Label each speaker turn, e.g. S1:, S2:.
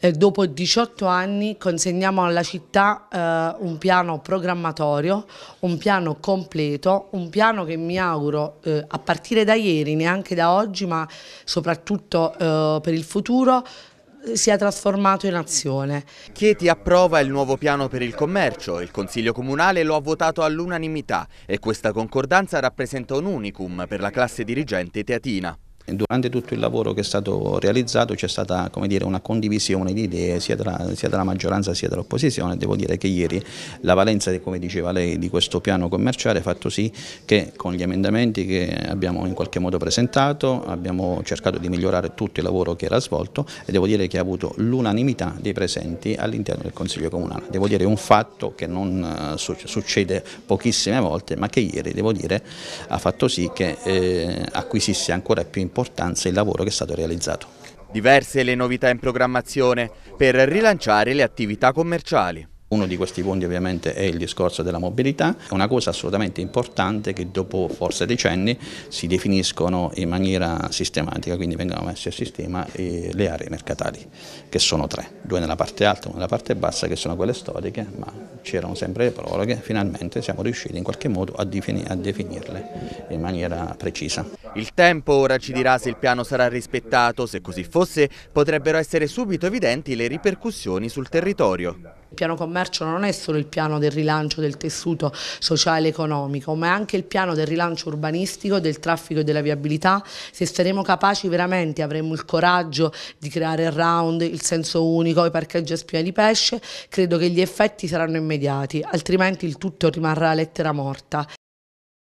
S1: Eh, dopo 18 anni consegniamo alla città eh, un piano programmatorio, un piano completo, un piano che mi auguro eh, a partire da ieri, neanche da oggi, ma soprattutto eh, per il futuro, sia trasformato in azione.
S2: Chieti approva il nuovo piano per il commercio, il Consiglio Comunale lo ha votato all'unanimità e questa concordanza rappresenta un unicum per la classe dirigente teatina.
S3: Durante tutto il lavoro che è stato realizzato c'è stata dire, una condivisione di idee sia dalla, sia dalla maggioranza sia dall'opposizione. Devo dire che ieri la valenza, come diceva lei, di questo piano commerciale ha fatto sì che con gli emendamenti che abbiamo in qualche modo presentato abbiamo cercato di migliorare tutto il lavoro che era svolto e devo dire che ha avuto l'unanimità dei presenti all'interno del Consiglio Comunale. Devo dire un fatto che non eh, succede pochissime volte ma che ieri devo dire ha fatto sì che eh, acquisisse ancora più importanza importanza il lavoro che è stato realizzato.
S2: Diverse le novità in
S3: programmazione per rilanciare le attività commerciali. Uno di questi punti ovviamente è il discorso della mobilità, è una cosa assolutamente importante che dopo forse decenni si definiscono in maniera sistematica, quindi vengono messe a sistema eh, le aree mercatali, che sono tre, due nella parte alta e una nella parte bassa, che sono quelle storiche, ma c'erano sempre le proroghe, finalmente siamo riusciti in qualche modo a, definir a definirle in maniera precisa. Il
S2: tempo ora ci dirà se il piano sarà rispettato, se così fosse potrebbero essere subito evidenti le ripercussioni sul territorio.
S1: Il piano commercio commercio non è solo il piano del rilancio del tessuto sociale e economico, ma è anche il piano del rilancio urbanistico, del traffico e della viabilità. Se saremo capaci veramente, avremo il coraggio di creare il round, il senso unico, i parcheggi a spina di pesce, credo che gli effetti saranno immediati, altrimenti il tutto rimarrà lettera morta.